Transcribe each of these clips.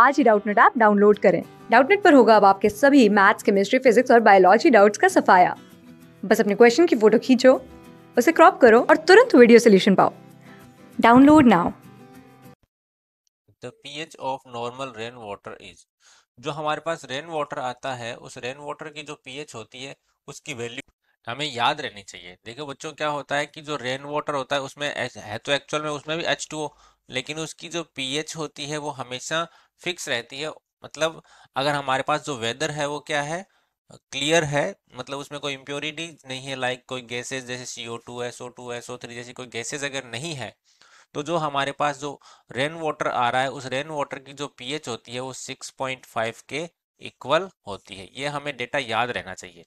आज ही Doubtnut app download करें डाउटनेट पर होगा अब आपके सभी मैथ्स केमिस्ट्री फिजिक्स और बायोलॉजी डाउट्स का सफाया बस अपने क्वेश्चन की फोटो खींचो उसे क्रॉप करो और तुरंत वीडियो सोल्यूशन पाओ download now the pH of normal rain water is जो हमारे पास रेन वाटर आता है उस रेन वाटर की जो पीएच होती है उसकी वैल्यू हमें याद रहनी चाहिए देखो बच्चों क्या होता है कि जो रेन वाटर होता है उसमें है तो एक्चुअल में उसमें भी एच टू लेकिन उसकी जो पीएच होती है वो हमेशा फिक्स रहती है मतलब अगर हमारे पास जो वेदर है वो क्या है क्लियर है मतलब उसमें कोई इम्प्योरिटी नहीं है लाइक कोई गैसेज जैसे C O two S O two S O three जैसी कोई गैसेज अगर नहीं है तो जो हमारे पास जो रेन वाटर आ रहा है उस रेन वाटर की जो पीएच होती है वो 6.5 के इक्वल होती है ये हमें डेटा याद रहना चाहिए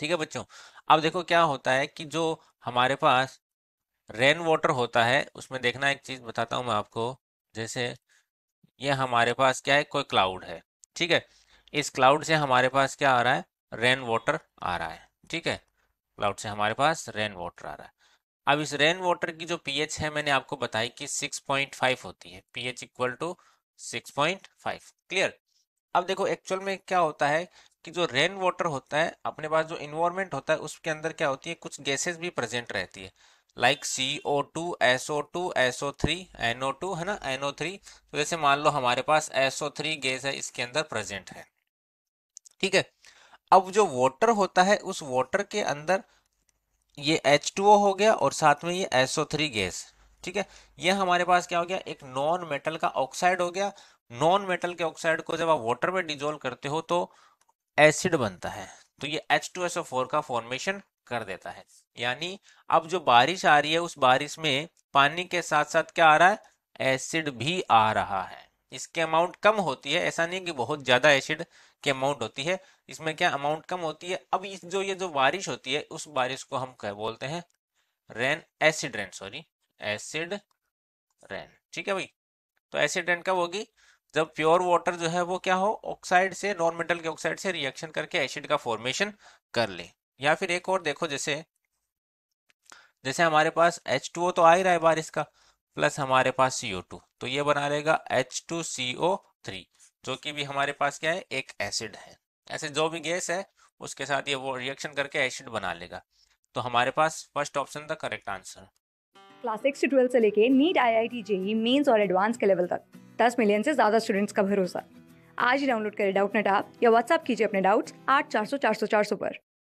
ठीक है बच्चों अब देखो क्या होता है कि जो हमारे पास रेन वाटर होता है उसमें देखना एक चीज़ बताता हूँ मैं आपको जैसे ये हमारे पास क्या है कोई क्लाउड है ठीक है इस क्लाउड से हमारे पास क्या आ रहा है रेन वाटर आ रहा है ठीक है क्लाउड से हमारे पास रेन वाटर आ रहा है अब इस रेन वाटर की जो पीएच है मैंने आपको बताई कि 6.5 होती है पीएच इक्वल टू 6.5 क्लियर अब देखो एक्चुअल में क्या होता है कि जो रेन वाटर होता है अपने पास जो इन्वायरमेंट होता है उसके अंदर क्या होती है कुछ गैसेस भी प्रेजेंट रहती है like C O two S O two S O three N O two है ना एन ओ थ्री तो जैसे मान लो हमारे पास एस ओ थ्री गैस है इसके अंदर प्रेजेंट है ठीक है अब जो वाटर होता है उस वाटर के अंदर ये एच टू ओ हो गया और साथ में ये एस ओ थ्री गैस ठीक है ये हमारे पास क्या हो गया एक नॉन मेटल का ऑक्साइड हो गया नॉन मेटल के ऑक्साइड को जब आप वाटर में डिजोल्व करते हो तो एसिड बनता है तो ये H two S O four का फॉर्मेशन कर देता है यानी अब जो बारिश आ रही है उस बारिश में पानी के साथ साथ क्या आ रहा है एसिड भी आ रहा है इसके अमाउंट कम होती है ऐसा नहीं कि बहुत ज्यादा एसिड की अमाउंट होती है इसमें क्या अमाउंट कम होती है अब इस जो ये जो बारिश होती है उस बारिश को हम क्या बोलते हैं rain acid rain sorry acid rain ठीक है भाई तो एसिड रेन कब होगी जब प्योर वाटर जो है वो क्या हो ऑक्साइड से नॉन मेटल के ऑक्साइड से रिएक्शन करके एसिड का फॉर्मेशन कर ले या फिर एक और देखो जैसे जैसे हमारे पास एच टू ओ तो आ ही रहा है बारिश का प्लस हमारे पास सीओ टू तो ये बना रहेगा एच टू सीओ थ्री जो कि भी हमारे पास क्या है एक एसिड है ऐसे जो भी गैस है उसके साथ ये वो रिएक्शन करके एसिड बना लेगा तो हमारे पास फर्स्ट ऑप्शन था करेक्ट आंसर क्लास सिक्स से ट्वेल्थ से लेके NEET I I T JEE mains और एडवांस के लेवल तक दस मिलियन से ज्यादा स्टूडेंट्स का भरोसा आज ही डाउनलोड करें डाउट नेट आप या व्हाट्सअप कीजिए अपने डाउट्स आठ चार सौ चार सौ चार सौ पर